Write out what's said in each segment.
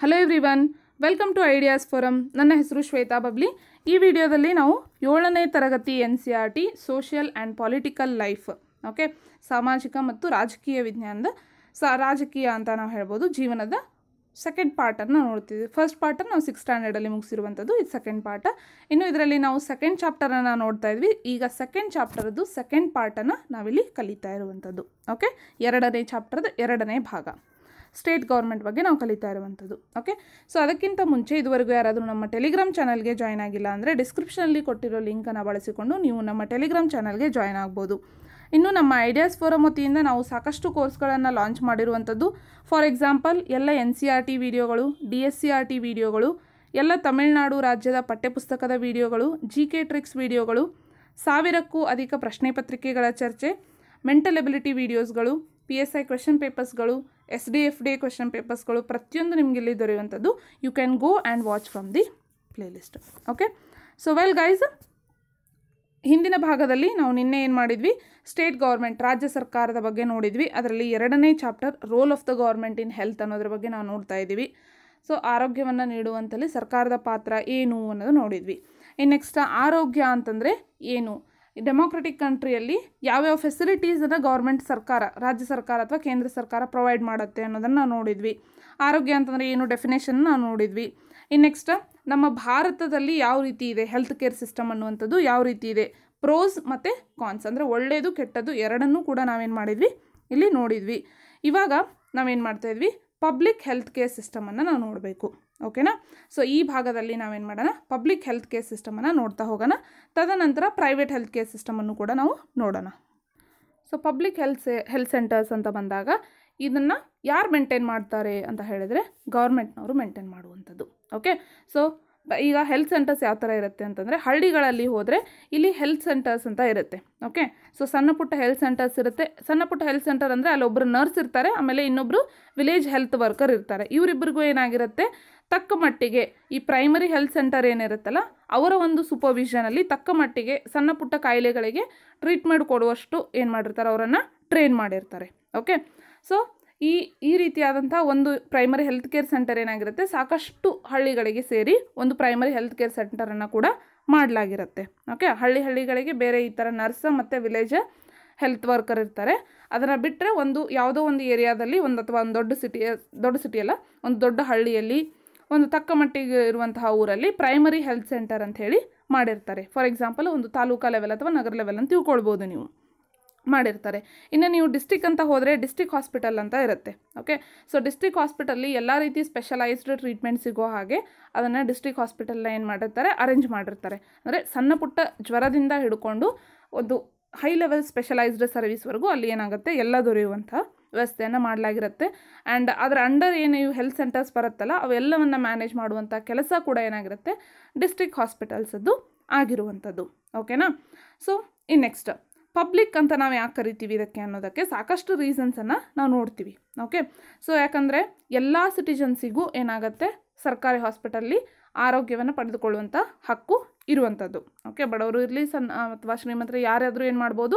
hello everyone welcome to ideas forum ನನ್ನ ಹೆಸರು ಶ್ವೇತಾ ಬಬ್ಲಿ ಈ ವಿಡಿಯೋದಲ್ಲಿ ನಾವು ಏಳನೇ ತರಗತಿ N C R T social and political life okay ಸಾಮಾಜಿಕ ಮತ್ತು ರಾಜಕೀಯ ವಿಜ್ಞಾನದ ಸ ರಾಜಕೀಯ ಅಂತ ನಾವು ಹೇಳ್ಬೋದು ಜೀವನದ ಸೆಕೆಂಡ್ ಪಾರ್ಟನ್ನು ನೋಡ್ತಿದ್ವಿ ಫಸ್ಟ್ ಪಾರ್ಟನ್ನು ನಾವು ಸಿಕ್ಸ್ ಸ್ಟ್ಯಾಂಡರ್ಡಲ್ಲಿ ಮುಗಿಸಿರುವಂಥದ್ದು ಇದು ಸೆಕೆಂಡ್ ಪಾರ್ಟ ಇನ್ನು ಇದರಲ್ಲಿ ನಾವು ಸೆಕೆಂಡ್ ಚಾಪ್ಟರನ್ನು ನೋಡ್ತಾ ಇದ್ವಿ ಈಗ ಸೆಕೆಂಡ್ ಚಾಪ್ಟರದ್ದು ಸೆಕೆಂಡ್ ಪಾರ್ಟನ್ನು ನಾವಿಲ್ಲಿ ಕಲಿತಾ ಇರುವಂಥದ್ದು ಓಕೆ ಎರಡನೇ ಚಾಪ್ಟರ್ದ ಎರಡನೇ ಭಾಗ ಸ್ಟೇಟ್ ಗೌರ್ಮೆಂಟ್ ಬಗ್ಗೆ ನಾವು ಕಲಿತಾ ಇರುವಂಥದ್ದು ಓಕೆ ಸೊ ಅದಕ್ಕಿಂತ ಮುಂಚೆ ಇದುವರೆಗೂ ಯಾರಾದರೂ ನಮ್ಮ ಟೆಲಿಗ್ರಾಮ್ ಚಾನಲ್ಗೆ ಜಾಯ್ನ್ ಆಗಿಲ್ಲ ಅಂದರೆ ಡಿಸ್ಕ್ರಿಪ್ಷನಲ್ಲಿ ಕೊಟ್ಟಿರೋ ಲಿಂಕನ್ನು ಬಳಸಿಕೊಂಡು ನೀವು ನಮ್ಮ ಟೆಲಿಗ್ರಾಮ್ ಚಾನಲ್ಗೆ ಜಾಯ್ನ್ ಆಗ್ಬೋದು ಇನ್ನು ನಮ್ಮ ಐಡಿಯಾಸ್ ಫೋರಮ್ ವತಿಯಿಂದ ನಾವು ಸಾಕಷ್ಟು ಕೋರ್ಸ್ಗಳನ್ನು ಲಾಂಚ್ ಮಾಡಿರುವಂಥದ್ದು ಫಾರ್ ಎಕ್ಸಾಂಪಲ್ ಎಲ್ಲ ಎನ್ ಸಿ ಆರ್ ಟಿ ವಿಡಿಯೋಗಳು D S C R T ವಿಡಿಯೋಗಳು ಎಲ್ಲ ತಮಿಳುನಾಡು ರಾಜ್ಯದ ಪಠ್ಯಪುಸ್ತಕದ ವಿಡಿಯೋಗಳು ಜಿ ಕೆ ಟ್ರಿಕ್ಸ್ ವಿಡಿಯೋಗಳು ಸಾವಿರಕ್ಕೂ ಅಧಿಕ ಪ್ರಶ್ನೆ ಪತ್ರಿಕೆಗಳ ಚರ್ಚೆ ಮೆಂಟಲ್ ಎಬಿಲಿಟಿ ವಿಡಿಯೋಸ್ಗಳು ಪಿ ಎಸ್ ಐ ಕ್ವೆಶನ್ ಪೇಪರ್ಸ್ಗಳು S D F D question ಪೇಪರ್ಸ್ಗಳು ಪ್ರತಿಯೊಂದು ನಿಮಗೆ ಇಲ್ಲಿ ದೊರೆಯುವಂಥದ್ದು you can go and watch from the playlist okay so well guys ಹಿಂದಿನ ಭಾಗದಲ್ಲಿ ನಾವು ನಿನ್ನೆ ಏನು ಮಾಡಿದ್ವಿ ಸ್ಟೇಟ್ ಗೌರ್ಮೆಂಟ್ ರಾಜ್ಯ ಸರ್ಕಾರದ ಬಗ್ಗೆ ನೋಡಿದ್ವಿ ಅದರಲ್ಲಿ ಎರಡನೇ chapter role of the government in health ಅನ್ನೋದ್ರ ಬಗ್ಗೆ ನಾವು ನೋಡ್ತಾ ಇದ್ದೀವಿ ಸೊ ಆರೋಗ್ಯವನ್ನು ನೀಡುವಂಥಲ್ಲಿ ಸರ್ಕಾರದ ಪಾತ್ರ ಏನು ಅನ್ನೋದು ನೋಡಿದ್ವಿ ಇನ್ನು ನೆಕ್ಸ್ಟ್ ಆರೋಗ್ಯ ಅಂತಂದರೆ ಏನು ಡೆಮೋಕ್ರೆಟಿಕ್ ಕಂಟ್ರಿಯಲ್ಲಿ ಯಾವ್ಯಾವ ಫೆಸಿಲಿಟೀಸನ್ನು ಗೌರ್ಮೆಂಟ್ ಸರ್ಕಾರ ರಾಜ್ಯ ಸರ್ಕಾರ ಅಥವಾ ಕೇಂದ್ರ ಸರ್ಕಾರ ಪ್ರೊವೈಡ್ ಮಾಡುತ್ತೆ ಅನ್ನೋದನ್ನು ನಾವು ನೋಡಿದ್ವಿ ಆರೋಗ್ಯ ಅಂತಂದರೆ ಏನು ಡೆಫಿನೇಷನ್ ನಾವು ನೋಡಿದ್ವಿ ಇನ್ನು ನೆಕ್ಸ್ಟ್ ನಮ್ಮ ಭಾರತದಲ್ಲಿ ಯಾವ ರೀತಿ ಇದೆ ಹೆಲ್ತ್ ಕೇರ್ ಸಿಸ್ಟಮ್ ಅನ್ನುವಂಥದ್ದು ಯಾವ ರೀತಿ ಇದೆ ಪ್ರೋಸ್ ಮತ್ತು ಕಾನ್ಸ್ ಅಂದರೆ ಒಳ್ಳೆಯದು ಕೆಟ್ಟದ್ದು ಎರಡನ್ನೂ ಕೂಡ ನಾವೇನು ಮಾಡಿದ್ವಿ ಇಲ್ಲಿ ನೋಡಿದ್ವಿ ಇವಾಗ ನಾವೇನು ಮಾಡ್ತಾಯಿದ್ವಿ ಪಬ್ಲಿಕ್ ಹೆಲ್ತ್ ಕೇರ್ ಸಿಸ್ಟಮನ್ನು ನಾವು ನೋಡಬೇಕು ಓಕೆನಾ ಸೊ ಈ ಭಾಗದಲ್ಲಿ ನಾವೇನು ಮಾಡೋಣ ಪಬ್ಲಿಕ್ ಹೆಲ್ತ್ ಕೇರ್ ಸಿಸ್ಟಮನ್ನು ನೋಡ್ತಾ ಹೋಗೋಣ ತದನಂತರ ಪ್ರೈವೇಟ್ ಹೆಲ್ತ್ ಕೇರ್ ಸಿಸ್ಟಮನ್ನು ಕೂಡ ನಾವು ನೋಡೋಣ so public health health centres ಅಂತ ಬಂದಾಗ ಇದನ್ನು ಯಾರು ಮೇಂಟೈನ್ ಮಾಡ್ತಾರೆ ಅಂತ ಹೇಳಿದರೆ ಗೌರ್ಮೆಂಟ್ನವರು ಮೇಂಟೈನ್ ಮಾಡುವಂಥದ್ದು ಓಕೆ ಸೊ ಈಗ ಹೆಲ್ತ್ ಸೆಂಟರ್ಸ್ ಯಾವ ಥರ ಇರುತ್ತೆ ಅಂತಂದರೆ ಹಳ್ಳಿಗಳಲ್ಲಿ ಹೋದರೆ ಇಲ್ಲಿ ಹೆಲ್ತ್ ಸೆಂಟರ್ಸ್ ಅಂತ ಇರುತ್ತೆ ಓಕೆ ಸೊ ಸಣ್ಣ ಪುಟ್ಟ ಹೆಲ್ತ್ ಸೆಂಟರ್ಸ್ ಇರುತ್ತೆ ಸಣ್ಣ ಪುಟ್ಟ ಹೆಲ್ತ್ ಸೆಂಟರ್ ಅಂದರೆ ಅಲ್ಲೊಬ್ಬರು ನರ್ಸ್ ಇರ್ತಾರೆ ಆಮೇಲೆ ಇನ್ನೊಬ್ಬರು ವಿಲೇಜ್ ಹೆಲ್ತ್ ವರ್ಕರ್ ಇರ್ತಾರೆ ಇವರಿಬ್ಬರಿಗೂ ಏನಾಗಿರುತ್ತೆ ತಕ್ಕ ಮಟ್ಟಿಗೆ ಈ ಪ್ರೈಮರಿ ಹೆಲ್ತ್ ಸೆಂಟರ್ ಏನಿರುತ್ತಲ್ಲ ಅವರ ಒಂದು ಸೂಪರ್ವಿಷನಲ್ಲಿ ತಕ್ಕ ಮಟ್ಟಿಗೆ ಸಣ್ಣ ಪುಟ್ಟ ಕಾಯಿಲೆಗಳಿಗೆ ಟ್ರೀಟ್ಮೆಂಟ್ ಕೊಡುವಷ್ಟು ಏನು ಮಾಡಿರ್ತಾರೆ ಅವರನ್ನು ಟ್ರೈನ್ ಮಾಡಿರ್ತಾರೆ ಓಕೆ ಸೊ ಈ ಈ ರೀತಿಯಾದಂಥ ಒಂದು ಪ್ರೈಮರಿ ಹೆಲ್ತ್ ಕೇರ್ ಸೆಂಟರ್ ಏನಾಗಿರುತ್ತೆ ಸಾಕಷ್ಟು ಹಳ್ಳಿಗಳಿಗೆ ಸೇರಿ ಒಂದು ಪ್ರೈಮರಿ ಹೆಲ್ತ್ ಕೇರ್ ಸೆಂಟರನ್ನು ಕೂಡ ಮಾಡಲಾಗಿರುತ್ತೆ ಓಕೆ ಹಳ್ಳಿ ಹಳ್ಳಿಗಳಿಗೆ ಬೇರೆ ಈ ಥರ ನರ್ಸ ಮತ್ತು ವಿಲೇಜ್ ಹೆಲ್ತ್ ವರ್ಕರ್ ಇರ್ತಾರೆ ಅದನ್ನು ಬಿಟ್ಟರೆ ಒಂದು ಯಾವುದೋ ಒಂದು ಏರಿಯಾದಲ್ಲಿ ಒಂದು ಅಥವಾ ಒಂದು ದೊಡ್ಡ ಸಿಟಿಯ ದೊಡ್ಡ ಸಿಟಿಯಲ್ಲ ಒಂದು ದೊಡ್ಡ ಹಳ್ಳಿಯಲ್ಲಿ ಒಂದು ತಕ್ಕ ಮಟ್ಟಿಗೆ ಇರುವಂತಹ ಊರಲ್ಲಿ ಪ್ರೈಮರಿ ಹೆಲ್ತ್ ಸೆಂಟರ್ ಅಂತ ಹೇಳಿ ಮಾಡಿರ್ತಾರೆ ಫಾರ್ ಎಕ್ಸಾಂಪಲ್ ಒಂದು ತಾಲೂಕಾ ಲೆವೆಲ್ ಅಥವಾ ನಗರ ಲೆವೆಲ್ ಅಂತ ತಿಳ್ಕೊಳ್ಬೋದು ನೀವು ಮಾಡಿರ್ತಾರೆ ಇನ್ನು ನೀವು ಡಿಸ್ಟಿಕ್ ಅಂತ ಹೋದರೆ ಡಿಸ್ಟಿಕ್ ಹಾಸ್ಪಿಟಲ್ ಅಂತ ಇರುತ್ತೆ ಓಕೆ ಸೊ ಡಿಸ್ಟಿಕ್ ಹಾಸ್ಪಿಟಲಲ್ಲಿ ಎಲ್ಲ ರೀತಿ ಸ್ಪೆಷಲೈಸ್ಡ್ ಟ್ರೀಟ್ಮೆಂಟ್ ಸಿಗೋ ಹಾಗೆ ಅದನ್ನು ಡಿಸ್ಟಿಕ್ ಹಾಸ್ಪಿಟಲ್ನ ಏನು ಮಾಡಿರ್ತಾರೆ ಅರೇಂಜ್ ಮಾಡಿರ್ತಾರೆ ಅಂದರೆ ಸಣ್ಣ ಪುಟ್ಟ ಜ್ವರದಿಂದ ಹಿಡ್ಕೊಂಡು ಒಂದು ಹೈ ಲೆವೆಲ್ ಸ್ಪೆಷಲೈಸ್ಡ್ ಸರ್ವಿಸ್ವರೆಗೂ ಅಲ್ಲಿ ಏನಾಗುತ್ತೆ ಎಲ್ಲ ದೊರೆಯುವಂಥ ವ್ಯವಸ್ಥೆಯನ್ನು ಮಾಡಲಾಗಿರುತ್ತೆ ಆ್ಯಂಡ್ ಅದರ ಅಂಡರ್ ಏನು ಇವು ಹೆಲ್ತ್ ಸೆಂಟರ್ಸ್ ಬರುತ್ತಲ್ಲ ಅವೆಲ್ಲವನ್ನು ಮ್ಯಾನೇಜ್ ಮಾಡುವಂಥ ಕೆಲಸ ಕೂಡ ಏನಾಗಿರುತ್ತೆ ಡಿಸ್ಟಿಕ್ ಹಾಸ್ಪಿಟಲ್ಸದ್ದು ಆಗಿರುವಂಥದ್ದು ಓಕೆನಾ ಸೊ ಇನ್ ನೆಕ್ಸ್ಟ್ ಪಬ್ಲಿಕ್ ಅಂತ ನಾವು ಯಾಕೆ ಕರಿತೀವಿ ಇದಕ್ಕೆ ಅನ್ನೋದಕ್ಕೆ ಸಾಕಷ್ಟು ರೀಸನ್ಸನ್ನು ನಾವು ನೋಡ್ತೀವಿ ಓಕೆ ಸೊ ಯಾಕಂದರೆ ಎಲ್ಲ ಸಿಟಿಜನ್ಸಿಗೂ ಏನಾಗುತ್ತೆ ಸರ್ಕಾರಿ ಹಾಸ್ಪಿಟಲಲ್ಲಿ ಆರೋಗ್ಯವನ್ನು ಪಡೆದುಕೊಳ್ಳುವಂಥ ಹಕ್ಕು ಇರುವಂಥದ್ದು ಓಕೆ ಬಡವರು ಇರಲಿ ಸನ್ ಅಥವಾ ಶ್ರೀಮಂತರು ಯಾರಾದರೂ ಏನು ಮಾಡ್ಬೋದು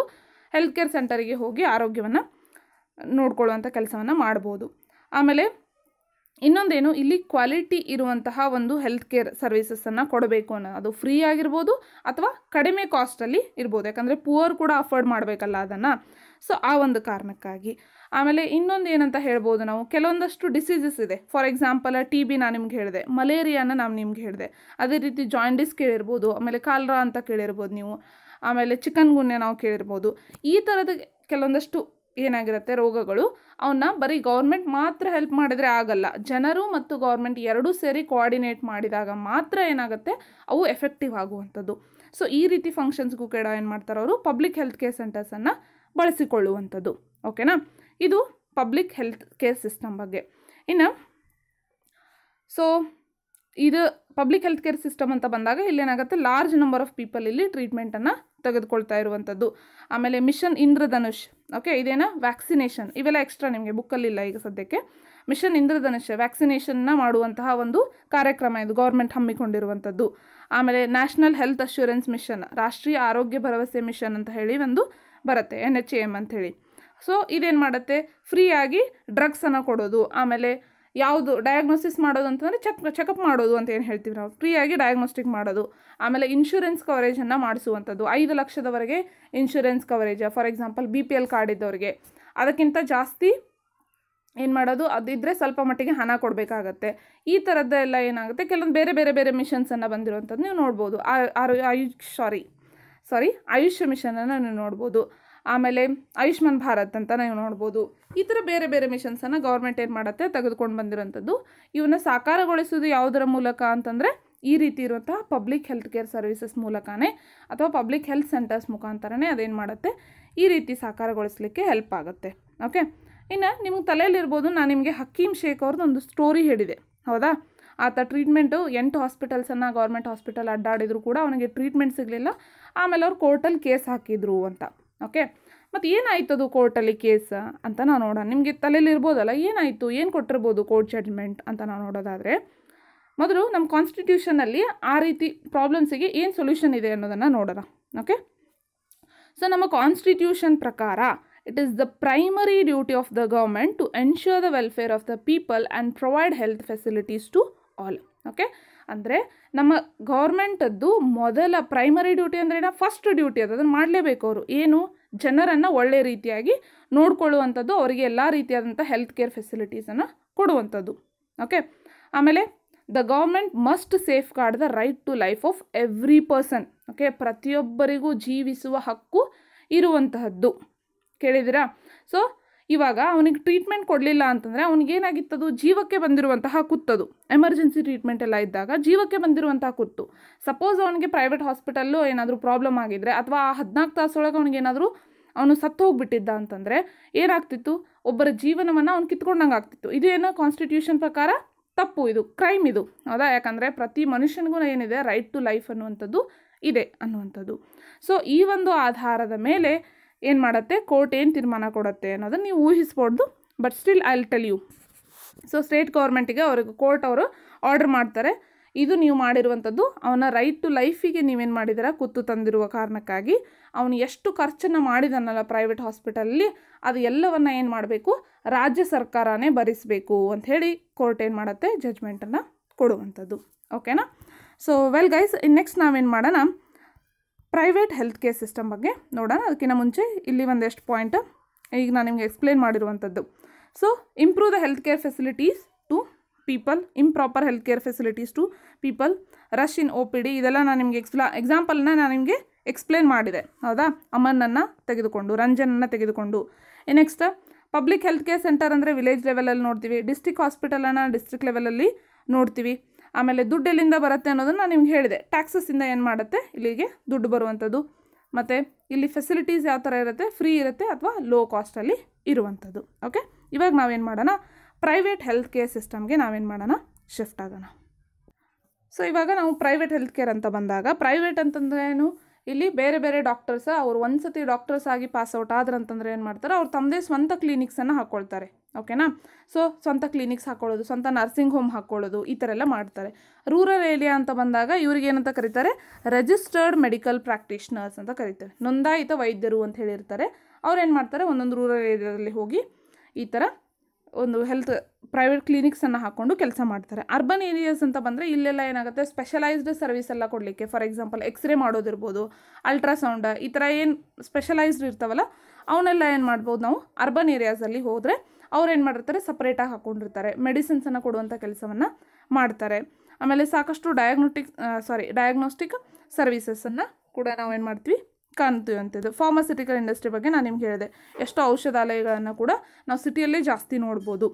ಹೆಲ್ತ್ ಕೇರ್ ಸೆಂಟರಿಗೆ ಹೋಗಿ ಆರೋಗ್ಯವನ್ನು ನೋಡ್ಕೊಳ್ಳುವಂಥ ಕೆಲಸವನ್ನು ಮಾಡ್ಬೋದು ಆಮೇಲೆ ಇನ್ನೊಂದೇನು ಇಲ್ಲಿ ಕ್ವಾಲಿಟಿ ಇರುವಂತಹ ಒಂದು ಹೆಲ್ತ್ ಕೇರ್ ಸರ್ವಿಸಸನ್ನು ಕೊಡಬೇಕು ಅನ್ನೋ ಅದು ಫ್ರೀ ಆಗಿರ್ಬೋದು ಅಥವಾ ಕಡಿಮೆ ಕಾಸ್ಟಲ್ಲಿ ಇರ್ಬೋದು ಯಾಕಂದರೆ ಪುವರ್ ಕೂಡ ಅಫರ್ಡ್ ಮಾಡಬೇಕಲ್ಲ ಅದನ್ನು ಸೊ ಆ ಒಂದು ಕಾರಣಕ್ಕಾಗಿ ಆಮೇಲೆ ಇನ್ನೊಂದು ಏನಂತ ಹೇಳ್ಬೋದು ನಾವು ಕೆಲವೊಂದಷ್ಟು ಡಿಸೀಸಸ್ ಇದೆ ಫಾರ್ ಎಕ್ಸಾಂಪಲ್ ಟಿ ಬಿ ನಾನು ನಿಮ್ಗೆ ಹೇಳಿದೆ ಮಲೇರಿಯಾನ ನಾನು ನಿಮ್ಗೆ ಹೇಳಿದೆ ಅದೇ ರೀತಿ ಜಾಯಿಂಡಿಸ್ ಕೇಳಿರ್ಬೋದು ಆಮೇಲೆ ಕಾಲ್ರಾ ಅಂತ ಕೇಳಿರ್ಬೋದು ನೀವು ಆಮೇಲೆ ಚಿಕನ್ ಗುನ್ನೆ ನಾವು ಕೇಳಿರ್ಬೋದು ಈ ಥರದ ಕೆಲವೊಂದಷ್ಟು ಏನಾಗಿರುತ್ತೆ ರೋಗಗಳು ಅವನ್ನ ಬರೀ ಗೌರ್ಮೆಂಟ್ ಮಾತ್ರ ಹೆಲ್ಪ್ ಮಾಡಿದರೆ ಆಗಲ್ಲ ಜನರು ಮತ್ತು ಗೌರ್ಮೆಂಟ್ ಎರಡೂ ಸೇರಿ ಕೋಆರ್ಡಿನೇಟ್ ಮಾಡಿದಾಗ ಮಾತ್ರ ಏನಾಗುತ್ತೆ ಅವು ಎಫೆಕ್ಟಿವ್ ಆಗುವಂಥದ್ದು ಸೊ ಈ ರೀತಿ ಫಂಕ್ಷನ್ಸ್ಗೂ ಕೂಡ ಏನು ಮಾಡ್ತಾರೆ ಅವರು ಪಬ್ಲಿಕ್ ಹೆಲ್ತ್ ಕೇರ್ ಸೆಂಟರ್ಸನ್ನು ಬಳಸಿಕೊಳ್ಳುವಂಥದ್ದು ಓಕೆನಾ ಇದು ಪಬ್ಲಿಕ್ ಹೆಲ್ತ್ ಕೇರ್ ಸಿಸ್ಟಮ್ ಬಗ್ಗೆ ಇನ್ನು ಸೊ ಇದು ಪಬ್ಲಿಕ್ ಹೆಲ್ತ್ ಕೇರ್ ಸಿಸ್ಟಮ್ ಅಂತ ಬಂದಾಗ ಇಲ್ಲೇನಾಗುತ್ತೆ ಲಾರ್ಜ್ ನಂಬರ್ ಆಫ್ ಪೀಪಲ್ ಇಲ್ಲಿ ಟ್ರೀಟ್ಮೆಂಟನ್ನು ತೆಗೆದುಕೊಳ್ತಾ ಇರುವಂಥದ್ದು ಆಮೇಲೆ ಮಿಷನ್ ಇಂದ್ರಧನುಷ್ ಓಕೆ ಇದೇನ ವ್ಯಾಕ್ಸಿನೇಷನ್ ಇವೆಲ್ಲ ಎಕ್ಸ್ಟ್ರಾ ನಿಮಗೆ ಬುಕ್ಕಲ್ಲಿಲ್ಲ ಈಗ ಸದ್ಯಕ್ಕೆ ಮಿಷನ್ ಇಂದ್ರಧನುಷ್ ವ್ಯಾಕ್ಸಿನೇಷನ್ನ ಮಾಡುವಂತಹ ಒಂದು ಕಾರ್ಯಕ್ರಮ ಇದು ಗೌರ್ಮೆಂಟ್ ಹಮ್ಮಿಕೊಂಡಿರುವಂಥದ್ದು ಆಮೇಲೆ ನ್ಯಾಷನಲ್ ಹೆಲ್ತ್ ಅಶ್ಯೂರೆನ್ಸ್ ಮಿಷನ್ ರಾಷ್ಟ್ರೀಯ ಆರೋಗ್ಯ ಭರವಸೆ ಮಿಷನ್ ಅಂತ ಹೇಳಿ ಒಂದು ಬರುತ್ತೆ ಎನ್ ಎಚ್ ಎ ಎಮ್ ಹೇಳಿ ಸೊ ಇದೇನು ಮಾಡುತ್ತೆ ಫ್ರೀಯಾಗಿ ಡ್ರಗ್ಸನ್ನು ಕೊಡೋದು ಆಮೇಲೆ ಯಾವುದು ಡಯಾಗ್ನೋಸಿಸ್ ಮಾಡೋದು ಅಂತಂದರೆ ಚೆಕ್ ಚೆಕಪ್ ಮಾಡೋದು ಅಂತ ಏನು ಹೇಳ್ತೀವಿ ನಾವು ಫ್ರೀಯಾಗಿ ಡಯಾಗ್ನೋಸ್ಟಿಕ್ ಮಾಡೋದು ಆಮೇಲೆ ಇನ್ಶೂರೆನ್ಸ್ ಕವರೇಜನ್ನು ಮಾಡಿಸುವಂಥದ್ದು ಐದು ಲಕ್ಷದವರೆಗೆ insurance coverage for example B P L card ಇದ್ದವರಿಗೆ ಅದಕ್ಕಿಂತ ಜಾಸ್ತಿ ಏನು ಮಾಡೋದು ಅದಿದ್ದರೆ ಸ್ವಲ್ಪ ಮಟ್ಟಿಗೆ ಹಣ ಕೊಡಬೇಕಾಗತ್ತೆ ಈ ಥರದ್ದೆಲ್ಲ ಏನಾಗುತ್ತೆ ಕೆಲವೊಂದು ಬೇರೆ ಬೇರೆ ಬೇರೆ ಮಿಷನ್ಸನ್ನು ಬಂದಿರುವಂಥದ್ದು ನೀವು ನೋಡ್ಬೋದು ಆಯುಷ್ ಸಾರಿ ಸಾರಿ ಆಯುಷ್ಯ ಮಿಷನನ್ನು ನೀವು ನೋಡ್ಬೋದು ಆಮೇಲೆ ಆಯುಷ್ಮಾನ್ ಭಾರತ್ ಅಂತ ನೀವು ನೋಡ್ಬೋದು ಈ ಥರ ಬೇರೆ ಬೇರೆ ಮಿಷನ್ಸನ್ನು ಗೌರ್ಮೆಂಟ್ ಏನು ಮಾಡುತ್ತೆ ತೆಗೆದುಕೊಂಡು ಬಂದಿರೋಂಥದ್ದು ಇವನ್ನ ಸಾಕಾರಗೊಳಿಸೋದು ಯಾವುದರ ಮೂಲಕ ಅಂತಂದರೆ ಈ ರೀತಿ ಇರುವಂತಹ ಪಬ್ಲಿಕ್ ಹೆಲ್ತ್ ಕೇರ್ ಸರ್ವಿಸಸ್ ಮೂಲಕನೇ ಅಥವಾ ಪಬ್ಲಿಕ್ ಹೆಲ್ತ್ ಸೆಂಟರ್ಸ್ ಮುಖಾಂತರನೇ ಅದೇನು ಮಾಡುತ್ತೆ ಈ ರೀತಿ ಸಾಕಾರಗೊಳಿಸಲಿಕ್ಕೆ ಹೆಲ್ಪ್ ಆಗುತ್ತೆ ಓಕೆ ಇನ್ನು ನಿಮ್ಗೆ ತಲೆಯಲ್ಲಿರ್ಬೋದು ನಾನು ನಿಮಗೆ ಹಕ್ಕೀಮ್ ಶೇಖ್ ಅವ್ರದ್ದು ಒಂದು ಸ್ಟೋರಿ ಹೇಳಿದೆ ಹೌದಾ ಆತ ಟ್ರೀಟ್ಮೆಂಟು ಎಂಟು ಹಾಸ್ಪಿಟಲ್ಸನ್ನು ಗೌರ್ಮೆಂಟ್ ಹಾಸ್ಪಿಟಲ್ ಅಡ್ಡಾಡಿದ್ರು ಕೂಡ ಅವನಿಗೆ ಟ್ರೀಟ್ಮೆಂಟ್ ಸಿಗಲಿಲ್ಲ ಆಮೇಲೆ ಅವ್ರು ಕೋರ್ಟಲ್ಲಿ ಕೇಸ್ ಹಾಕಿದ್ರು ಅಂತ ಓಕೆ ಮತ್ತು ಅದು ಕೋರ್ಟಲ್ಲಿ ಕೇಸ್ ಅಂತ ನಾವು ನೋಡೋಣ ನಿಮಗೆ ತಲೆಯಲ್ಲಿ ಇರ್ಬೋದಲ್ಲ ಏನಾಯಿತು ಏನು ಕೊಟ್ಟಿರ್ಬೋದು ಕೋರ್ಟ್ ಜಡ್ಜ್ಮೆಂಟ್ ಅಂತ ನಾವು ನೋಡೋದಾದರೆ ಮೊದಲು ನಮ್ಮ ಕಾನ್ಸ್ಟಿಟ್ಯೂಷನಲ್ಲಿ ಆ ರೀತಿ ಪ್ರಾಬ್ಲಮ್ಸಿಗೆ ಏನು ಸೊಲ್ಯೂಷನ್ ಇದೆ ಅನ್ನೋದನ್ನು ನೋಡೋಣ ಓಕೆ ಸೊ ನಮ್ಮ ಕಾನ್ಸ್ಟಿಟ್ಯೂಷನ್ ಪ್ರಕಾರ it is the primary duty of the government to ensure the welfare of the people and provide health facilities to all okay ಅಂದರೆ ನಮ್ಮ ಗೌರ್ಮೆಂಟದ್ದು ಮೊದಲ ಪ್ರೈಮರಿ ಡ್ಯೂಟಿ ಅಂದರೆ ಫಸ್ಟ್ ಡ್ಯೂಟಿ ಅದು ಅದನ್ನು ಮಾಡಲೇಬೇಕು ಅವರು ಏನು ಜನರನ್ನು ಒಳ್ಳೆ ರೀತಿಯಾಗಿ ನೋಡಿಕೊಳ್ಳುವಂಥದ್ದು ಅವರಿಗೆ ಎಲ್ಲ ರೀತಿಯಾದಂಥ ಹೆಲ್ತ್ ಕೇರ್ ಫೆಸಿಲಿಟೀಸನ್ನು ಕೊಡುವಂಥದ್ದು ಓಕೆ ಆಮೇಲೆ the government must safeguard the right to life of every person okay ಪ್ರತಿಯೊಬ್ಬರಿಗೂ ಜೀವಿಸುವ ಹಕ್ಕು ಇರುವಂತಹದ್ದು ಕೇಳಿದಿರಾ ಸೊ ಇವಾಗ ಅವನಿಗೆ ಟ್ರೀಟ್ಮೆಂಟ್ ಕೊಡಲಿಲ್ಲ ಅಂತಂದರೆ ಅವನಿಗೇನಾಗಿತ್ತದು ಜೀವಕ್ಕೆ ಬಂದಿರುವಂತಹ ಕುತ್ತದು ಎಮರ್ಜೆನ್ಸಿ ಟ್ರೀಟ್ಮೆಂಟ್ ಎಲ್ಲ ಇದ್ದಾಗ ಜೀವಕ್ಕೆ ಬಂದಿರುವಂತಹ ಕುತ್ತು ಸಪೋಸ್ ಅವನಿಗೆ ಪ್ರೈವೇಟ್ ಹಾಸ್ಪಿಟಲ್ಲು ಏನಾದರೂ ಪ್ರಾಬ್ಲಮ್ ಆಗಿದ್ದರೆ ಅಥವಾ ಆ ಹದಿನಾಲ್ಕು ತಾಸೊಳಗೆ ಅವನಿಗೇನಾದರೂ ಅವನು ಸತ್ತು ಹೋಗಿಬಿಟ್ಟಿದ್ದ ಅಂತಂದರೆ ಏನಾಗ್ತಿತ್ತು ಒಬ್ಬರ ಜೀವನವನ್ನು ಅವ್ನು ಕಿತ್ಕೊಂಡಂಗೆ ಆಗ್ತಿತ್ತು ಇದು ಏನೋ ಕಾನ್ಸ್ಟಿಟ್ಯೂಷನ್ ಪ್ರಕಾರ ತಪ್ಪು ಇದು ಕ್ರೈಮ್ ಇದು ಹೌದಾ ಯಾಕಂದರೆ ಪ್ರತಿ ಮನುಷ್ಯನಿಗೂ ಏನಿದೆ ರೈಟ್ ಟು ಲೈಫ್ ಅನ್ನುವಂಥದ್ದು ಇದೆ ಅನ್ನುವಂಥದ್ದು ಸೊ ಈ ಒಂದು ಆಧಾರದ ಮೇಲೆ ಏನು ಮಾಡುತ್ತೆ ಕೋರ್ಟ್ ಏನು ತೀರ್ಮಾನ ಕೊಡುತ್ತೆ ಅನ್ನೋದನ್ನು ನೀವು ಊಹಿಸ್ಬಾರ್ದು but still I tell you so state ಗೌರ್ಮೆಂಟಿಗೆ ಅವ್ರಿಗೆ ಕೋರ್ಟ್ ಅವರು ಆರ್ಡರ್ ಮಾಡ್ತಾರೆ ಇದು ನೀವು ಮಾಡಿರುವಂಥದ್ದು ಅವನ ರೈಟ್ ಟು ಲೈಫಿಗೆ ನೀವೇನು ಮಾಡಿದ್ದೀರಾ ಕುತ್ತು ತಂದಿರುವ ಕಾರಣಕ್ಕಾಗಿ ಅವನು ಎಷ್ಟು ಖರ್ಚನ್ನು ಮಾಡಿದನಲ್ಲ ಪ್ರೈವೇಟ್ ಹಾಸ್ಪಿಟಲಲ್ಲಿ ಅದು ಎಲ್ಲವನ್ನು ಏನು ಮಾಡಬೇಕು ರಾಜ್ಯ ಸರ್ಕಾರನೇ ಭರಿಸಬೇಕು ಅಂಥೇಳಿ ಕೋರ್ಟ್ ಏನು ಮಾಡುತ್ತೆ ಜಜ್ಮೆಂಟನ್ನು ಕೊಡುವಂಥದ್ದು ಓಕೆನಾ ಸೊ ವೆಲ್ ಗೈಸ್ ನೆಕ್ಸ್ಟ್ ನಾವೇನು ಮಾಡೋಣ ಪ್ರೈವೇಟ್ ಹೆಲ್ತ್ ಕೇರ್ ಸಿಸ್ಟಮ್ ಬಗ್ಗೆ ನೋಡೋಣ ಅದಕ್ಕಿಂತ ಮುಂಚೆ ಇಲ್ಲಿ ಒಂದೆಷ್ಟು ಪಾಯಿಂಟ್ ಈಗ ನಾನು ನಿಮಗೆ ಎಕ್ಸ್ಪ್ಲೇನ್ ಮಾಡಿರುವಂಥದ್ದು so improve the health care facilities to people improper health care facilities to people rush in O P D ಇದೆಲ್ಲ ನಾನು ನಿಮಗೆ ಎಕ್ಸ್ಪ್ಲಾ ಎಕ್ಸಾಂಪಲ್ನ ನಾನು ನಿಮಗೆ ಎಕ್ಸ್ಪ್ಲೇನ್ ಮಾಡಿದೆ ಹೌದಾ ಅಮ್ಮನನ್ನ ತೆಗೆದುಕೊಂಡು ರಂಜನನ್ನು ತೆಗೆದುಕೊಂಡು next public health care center ಅಂದರೆ ವಿಲೇಜ್ ಲೆವೆಲಲ್ಲಿ ನೋಡ್ತೀವಿ ಡಿಸ್ಟಿಕ್ ಹಾಸ್ಪಿಟಲನ್ನು ಡಿಸ್ಟ್ರಿಕ್ಟ್ ಲೆವೆಲಲ್ಲಿ ನೋಡ್ತೀವಿ ಆಮೇಲೆ ದುಡ್ಡು ಎಲ್ಲಿಂದ ಬರುತ್ತೆ ಅನ್ನೋದನ್ನು ನಾನು ನಿಮ್ಗೆ ಹೇಳಿದೆ ಟ್ಯಾಕ್ಸಸ್ಸಿಂದ ಏನು ಮಾಡುತ್ತೆ ಇಲ್ಲಿಗೆ ದುಡ್ಡು ಬರುವಂಥದ್ದು ಮತ್ತು ಇಲ್ಲಿ ಫೆಸಿಲಿಟೀಸ್ ಯಾವ ಥರ ಇರುತ್ತೆ ಫ್ರೀ ಇರುತ್ತೆ ಅಥವಾ ಲೋ ಕಾಸ್ಟಲ್ಲಿ ಇರುವಂಥದ್ದು ಓಕೆ ಇವಾಗ ನಾವೇನು ಮಾಡೋಣ ಪ್ರೈವೇಟ್ ಹೆಲ್ತ್ ಕೇರ್ ಸಿಸ್ಟಮ್ಗೆ ನಾವೇನು ಮಾಡೋಣ ಶಿಫ್ಟ್ ಆಗೋಣ ಸೊ ಇವಾಗ ನಾವು ಪ್ರೈವೇಟ್ ಹೆಲ್ತ್ ಕೇರ್ ಅಂತ ಬಂದಾಗ ಪ್ರೈವೇಟ್ ಅಂತಂದ್ರೆ ಏನು ಇಲ್ಲಿ ಬೇರೆ ಬೇರೆ ಡಾಕ್ಟರ್ಸ್ ಅವ್ರು ಒಂದ್ಸತಿ ಡಾಕ್ಟರ್ಸ್ ಆಗಿ ಪಾಸ್ ಔಟ್ ಅಂತಂದ್ರೆ ಏನು ಮಾಡ್ತಾರೆ ಅವ್ರು ತಮ್ಮದೇ ಸ್ವಂತ ಕ್ಲಿನಿಕ್ಸನ್ನು ಹಾಕ್ಕೊಳ್ತಾರೆ ಓಕೆನಾ ಸೊ ಸ್ವಂತ ಕ್ಲಿನಿಕ್ಸ್ ಹಾಕ್ಕೊಳ್ಳೋದು ಸ್ವಂತ ನರ್ಸಿಂಗ್ ಹೋಮ್ ಹಾಕ್ಕೊಳ್ಳೋದು ಈ ಥರ ಎಲ್ಲ ಮಾಡ್ತಾರೆ ರೂರಲ್ ಏರಿಯಾ ಅಂತ ಬಂದಾಗ ಇವ್ರಿಗೆ ಏನಂತ ಕರೀತಾರೆ ರೆಜಿಸ್ಟರ್ಡ್ ಮೆಡಿಕಲ್ ಪ್ರಾಕ್ಟೀಷ್ನರ್ಸ್ ಅಂತ ಕರೀತಾರೆ ನೋಂದಾಯಿತ ವೈದ್ಯರು ಅಂತ ಹೇಳಿರ್ತಾರೆ ಅವ್ರು ಏನು ಮಾಡ್ತಾರೆ ಒಂದೊಂದು ರೂರಲ್ ಏರಿಯಾದಲ್ಲಿ ಹೋಗಿ ಈ ಥರ ಒಂದು ಹೆಲ್ತ್ ಪ್ರೈವೇಟ್ ಕ್ಲಿನಿಕ್ಸನ್ನು ಹಾಕ್ಕೊಂಡು ಕೆಲಸ ಮಾಡ್ತಾರೆ ಅರ್ಬನ್ ಏರಿಯಾಸ್ ಅಂತ ಬಂದರೆ ಇಲ್ಲೆಲ್ಲ ಏನಾಗುತ್ತೆ ಸ್ಪೆಷಲೈಸ್ಡ್ ಸರ್ವಿಸ್ ಎಲ್ಲ ಕೊಡಲಿಕ್ಕೆ ಫಾರ್ ಎಕ್ಸಾಂಪಲ್ ಎಕ್ಸ್ರೇ ಮಾಡೋದಿರ್ಬೋದು ಅಲ್ಟ್ರಾಸೌಂಡ್ ಈ ಥರ ಏನು ಸ್ಪೆಷಲೈಸ್ಡ್ ಇರ್ತಾವಲ್ಲ ಅವನ್ನೆಲ್ಲ ಏನು ಮಾಡ್ಬೋದು ನಾವು ಅರ್ಬನ್ ಏರಿಯಾಸಲ್ಲಿ ಹೋದರೆ ಅವ್ರು ಏನು ಮಾಡಿರ್ತಾರೆ ಸಪ್ರೇಟಾಗಿ ಹಾಕ್ಕೊಂಡಿರ್ತಾರೆ ಮೆಡಿಸಿನ್ಸನ್ನು ಕೊಡುವಂಥ ಕೆಲಸವನ್ನು ಮಾಡ್ತಾರೆ ಆಮೇಲೆ ಸಾಕಷ್ಟು ಡಯಾಗ್ನೋಟಿಕ್ ಸಾರಿ ಡಯಾಗ್ನೋಸ್ಟಿಕ್ ಸರ್ವಿಸಸನ್ನು ಕೂಡ ನಾವು ಏನು ಮಾಡ್ತೀವಿ ಕಾಣ್ತೀವಂಥದ್ದು ಫಾರ್ಮಸ್ಯುಟಿಕಲ್ ಇಂಡಸ್ಟ್ರಿ ಬಗ್ಗೆ ನಾನು ನಿಮ್ಗೆ ಹೇಳಿದೆ ಎಷ್ಟೋ ಔಷಧಾಲಯಗಳನ್ನು ಕೂಡ ನಾವು ಸಿಟಿಯಲ್ಲೇ ಜಾಸ್ತಿ ನೋಡ್ಬೋದು